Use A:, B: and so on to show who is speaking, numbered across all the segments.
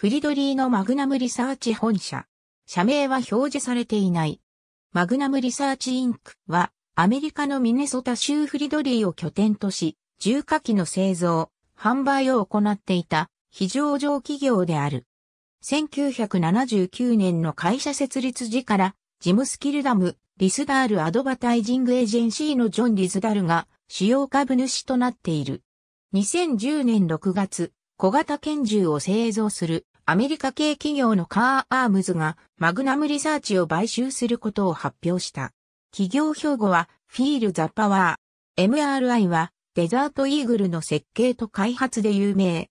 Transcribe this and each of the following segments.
A: フリドリーのマグナムリサーチ本社。社名は表示されていない。マグナムリサーチインクは、アメリカのミネソタ州フリドリーを拠点とし、重火器の製造、販売を行っていた非上場企業である。1979年の会社設立時から、ジムスキルダム、リスダールアドバタイジングエージェンシーのジョン・リズダルが主要株主となっている。2010年6月、小型拳銃を製造するアメリカ系企業のカーアームズがマグナムリサーチを買収することを発表した。企業標語はフィールザパワー。MRI はデザートイーグルの設計と開発で有名。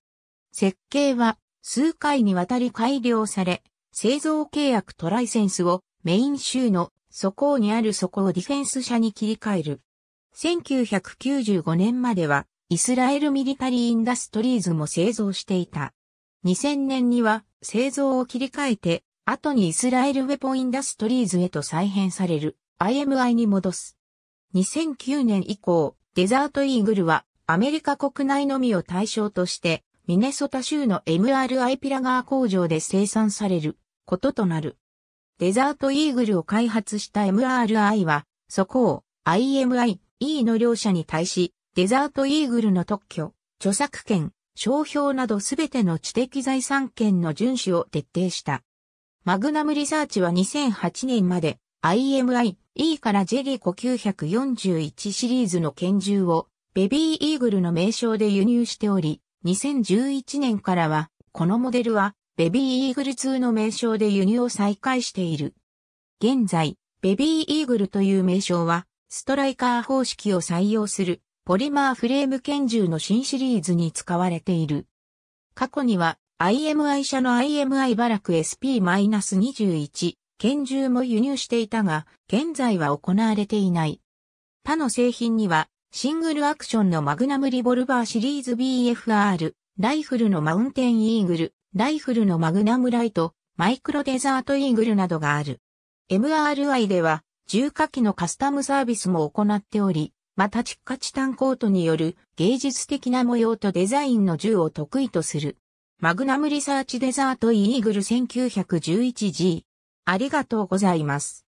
A: 設計は数回にわたり改良され、製造契約とライセンスをメイン州の素行にあるこをディフェンス社に切り替える。1995年まではイスラエルミリタリーインダストリーズも製造していた。2000年には製造を切り替えて、後にイスラエルウェポインダストリーズへと再編される IMI に戻す。2009年以降、デザートイーグルはアメリカ国内のみを対象として、ミネソタ州の MRI ピラガー工場で生産されることとなる。デザートイーグルを開発した MRI は、そこを IMI、E の両者に対し、デザートイーグルの特許、著作権、商標などすべての知的財産権の遵守を徹底した。マグナムリサーチは2008年まで IMI E からジェリコ941シリーズの拳銃をベビーイーグルの名称で輸入しており、2011年からはこのモデルはベビーイーグル2の名称で輸入を再開している。現在、ベビーイーグルという名称はストライカー方式を採用するポリマーフレーム拳銃の新シリーズに使われている。過去には IMI 社の IMI バラク SP-21 拳銃も輸入していたが、現在は行われていない。他の製品には、シングルアクションのマグナムリボルバーシリーズ BFR、ライフルのマウンテンイーグル、ライフルのマグナムライト、マイクロデザートイーグルなどがある。MRI では、重火器のカスタムサービスも行っており、またチッカチタンコートによる芸術的な模様とデザインの銃を得意とする。マグナムリサーチデザートイーグル 1911G。ありがとうございます。